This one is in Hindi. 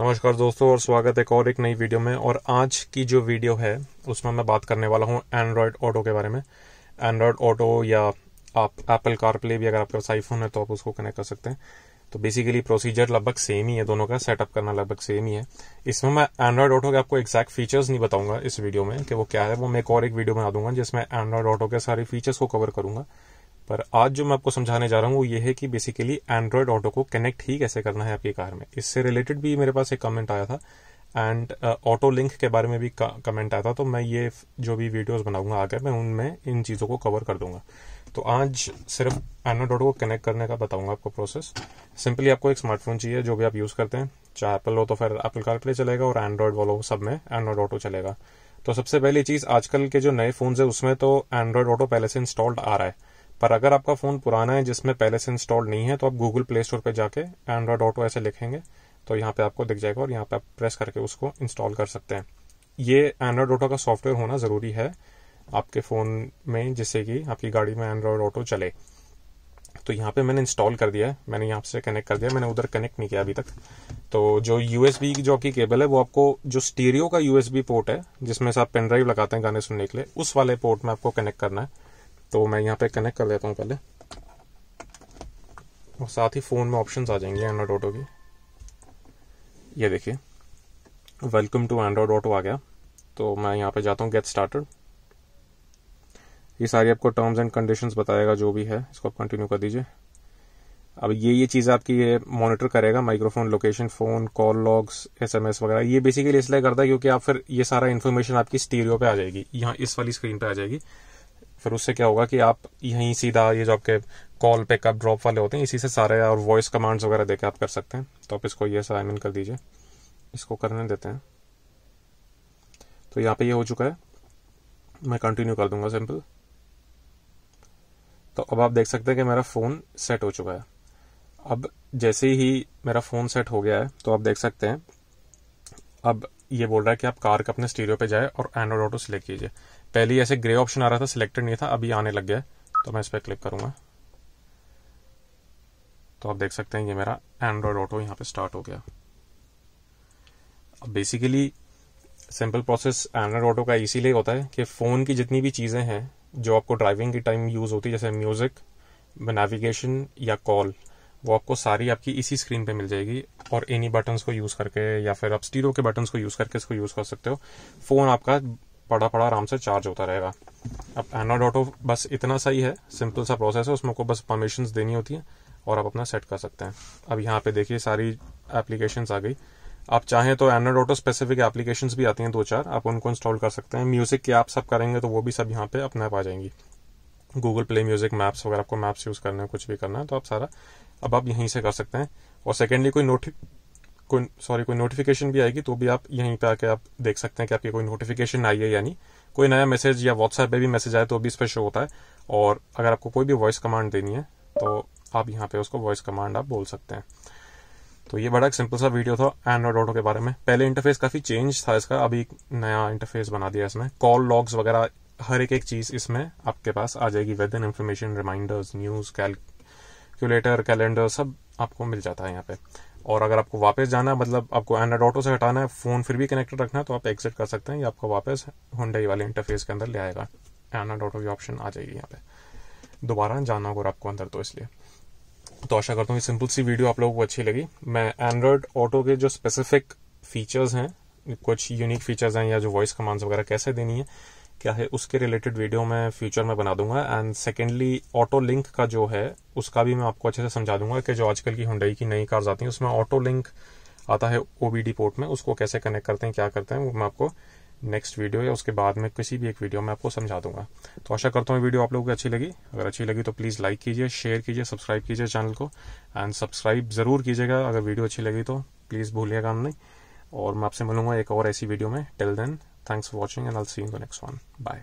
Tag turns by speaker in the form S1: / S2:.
S1: नमस्कार दोस्तों और स्वागत है एक और एक नई वीडियो में और आज की जो वीडियो है उसमें मैं बात करने वाला हूँ एंड्रॉयड ऑटो के बारे में एंड्रॉयड ऑटो या आप एप्पल कारप्ले भी अगर आपके पास आईफोन है तो आप उसको कनेक्ट कर सकते हैं तो बेसिकली प्रोसीजर लगभग सेम ही है दोनों का सेटअप करना लगभग सेम ही है इसमें मैं एंड्रॉयड ऑटो के आपको एक्जैक्ट फीचर्स नहीं बताऊंगा इस वीडियो में कि वो क्या है वो मैं एक और एक वीडियो बना दूंगा जिसमें एंड्रॉयड ऑटो के सारे फीचर्स को कवर करूंगा पर आज जो मैं आपको समझाने जा रहा हूँ वो ये है कि बेसिकली एंड्रॉयड ऑटो को कनेक्ट ही कैसे करना है आपकी कार में इससे रिलेटेड भी मेरे पास एक कमेंट आया था एंड ऑटो लिंक के बारे में भी कमेंट आया था तो मैं ये जो भी वीडियोस बनाऊंगा आगे मैं उनमें इन चीज़ों को कवर कर दूंगा तो आज सिर्फ एंड्रॉयड ऑटो को कनेक्ट करने का बताऊंगा आपको प्रोसेस सिंपली आपको एक स्मार्टफोन चाहिए जो भी आप यूज़ करते हैं चाहे एप्पल हो तो फिर एप्पल कारप्ले चलेगा और एंड्रॉयड वालों सब में एंड्रॉयड ऑटो चलेगा तो सबसे पहली चीज़ आजकल के जो नए फोन है उसमें तो एंड्रॉयड ऑटो पहले से इंस्टॉल्ड आ रहा है पर अगर आपका फ़ोन पुराना है जिसमें पहले से इंस्टॉल नहीं है तो आप गूगल प्ले स्टोर पर जाके एंड्रॉयड ऑटो ऐसे लिखेंगे तो यहाँ पे आपको दिख जाएगा और यहाँ पे आप प्रेस करके उसको इंस्टॉल कर सकते हैं ये एंड्रॉयड ऑटो का सॉफ्टवेयर होना ज़रूरी है आपके फ़ोन में जिससे कि आपकी गाड़ी में एंड्रॉयड ऑटो चले तो यहाँ पे मैंने इंस्टॉल कर दिया है मैंने यहाँ से कनेक्ट कर दिया मैंने उधर कनेक्ट नहीं किया अभी तक तो जो यूएसबी की जो आपकी केबल है वो आपको जो स्टीरियो का यूएसबी पोर्ट है जिसमें से आप पेन ड्राइव लगाते हैं गाने सुनने के लिए उस वाले पोर्ट में आपको कनेक्ट करना है तो मैं यहाँ पे कनेक्ट कर लेता हूँ पहले और साथ ही फ़ोन में ऑप्शंस आ जाएंगे एंड्रॉयड ऑटो के ये देखिए वेलकम टू एंड्रॉयड ऑटो आ गया तो मैं यहाँ पे जाता हूँ गेट स्टार्टेड ये सारी आपको टर्म्स एंड कंडीशंस बताएगा जो भी है इसको आप कंटिन्यू कर दीजिए अब ये ये चीज़ आपकी ये मॉनिटर करेगा microphone location phone call logs SMS वगैरह ये बेसिकली इसलिए करता है क्योंकि आप फिर ये सारा इन्फॉर्मेशन आपकी स्टीरियो पे आ जाएगी यहाँ इस वाली स्क्रीन पे आ जाएगी फिर उससे क्या होगा कि आप यहीं सीधा ये जो आपके कॉल पिकअप ड्रॉप वाले होते हैं इसी से सारे और वॉइस कमांड्स वगैरह देकर आप कर सकते हैं तो आप इसको ये इन कर दीजिए इसको करने देते हैं तो यहाँ पे ये हो चुका है मैं कंटिन्यू कर दूंगा सिंपल तो अब आप देख सकते हैं कि मेरा फ़ोन सेट हो चुका है अब जैसे ही मेरा फ़ोन सेट हो गया है तो आप देख सकते हैं अब ये बोल रहा है कि आप कार का अपने स्टीरियो पे जाए और एंड्रॉइड ऑटो सिलेक्ट कीजिए पहले ऐसे ग्रे ऑप्शन आ रहा था सिलेक्टेड नहीं था अभी आने लग गया तो मैं इस पर क्लिक करूंगा तो आप देख सकते हैं ये मेरा एंड्रॉयड ऑटो यहाँ पे स्टार्ट हो गया अब basically simple process Android auto का इसीलिए होता है कि फ़ोन की जितनी भी चीज़ें हैं जो आपको ड्राइविंग के टाइम यूज़ होती है जैसे म्यूज़िक नेविगेशन या कॉल वो आपको सारी आपकी इसी स्क्रीन पे मिल जाएगी और एनी बटन्स को यूज करके या फिर आप स्टीरो के बटन्स को यूज करके इसको यूज कर सकते हो फोन आपका पड़ा पड़ा आराम से चार्ज होता रहेगा अब एंड्रॉइड ऑटो बस इतना सही है सिंपल सा प्रोसेस है उसमें को बस परमिशन देनी होती है और आप अपना सेट कर सकते हैं अब यहाँ पे देखिए सारी एप्लीकेशन आ गई आप चाहें तो एंड्रॉइड ऑटो स्पेसिफिक एप्लीकेशन भी आती हैं दो चार आप उनको इंस्टॉल कर सकते हैं म्यूजिक की आप सब करेंगे तो वो भी सब यहाँ पे अपने आप आ जाएंगी गूगल प्ले म्यूजिक मैप्स वगैरह आपको मैप्स यूज करना है कुछ भी करना है तो आप सारा अब आप यहीं से कर सकते हैं और सेकेंडली कोई नोटि कोई सॉरी कोई नोटिफिकेशन भी आएगी तो भी आप यहीं पे आके आप देख सकते हैं कि आपकी कोई नोटिफिकेशन आई है यानी कोई नया मैसेज या व्हाट्सएप पे भी मैसेज आए तो भी इस पर शो होता है और अगर आपको कोई भी वॉइस कमांड देनी है तो आप यहाँ पे उसको वॉइस कमांड आप बोल सकते हैं तो ये बड़ा सिंपल सा वीडियो था एंड्रॉइड ऑटो के बारे में पहले इंटरफेस काफी चेंज था इसका अभी नया इंटरफेस बना दिया इसमें कॉल लॉग्स वगैरह हर एक एक चीज़ इसमें आपके पास आ जाएगी weather information reminders news calculator calendar सब आपको मिल जाता है यहाँ पे और अगर आपको वापस जाना है मतलब आपको एंड्रॉइड ऑटो से हटाना है फ़ोन फिर भी कनेक्टेड रखना है तो आप एग्जिट कर सकते हैं ये आपको वापस हुंडई वाले इंटरफेस के अंदर ले आएगा एंड्रॉइड ऑटो की ऑप्शन आ जाएगी यहाँ पे दोबारा जाना होगा आपको अंदर तो इसलिए तो आशा करता हूँ सिंपल सी वीडियो आप लोगों को अच्छी लगी मैं एंड्रॉयड ऑटो के जो स्पेसिफिक फीचर्स हैं कुछ यूनिक फीचर्स हैं या जो वॉइस कमांड्स वगैरह कैसे देनी है क्या है उसके रिलेटेड वीडियो मैं फ्यूचर में बना दूंगा एंड सेकेंडली ऑटो लिंक का जो है उसका भी मैं आपको अच्छे से समझा दूंगा कि जो आजकल की हुडई की नई कार्स आती हैं उसमें ऑटो लिंक आता है ओबीडी पोर्ट में उसको कैसे कनेक्ट करते हैं क्या करते हैं वो मैं आपको नेक्स्ट वीडियो या उसके बाद में किसी भी एक वीडियो में आपको समझा दूंगा तो आशा करता हूँ वीडियो आप लोगों को अच्छी लगी अगर अच्छी लगी तो प्लीज़ लाइक कीजिए शेयर कीजिए सब्सक्राइब कीजिए चैनल को एंड सब्सक्राइब ज़रूर कीजिएगा अगर वीडियो अच्छी लगी तो प्लीज़ भूलिएगा हम नहीं और मैं आपसे मिलूंगा एक और ऐसी वीडियो में till then Thanks for watching and I'll see you in the next one. Bye.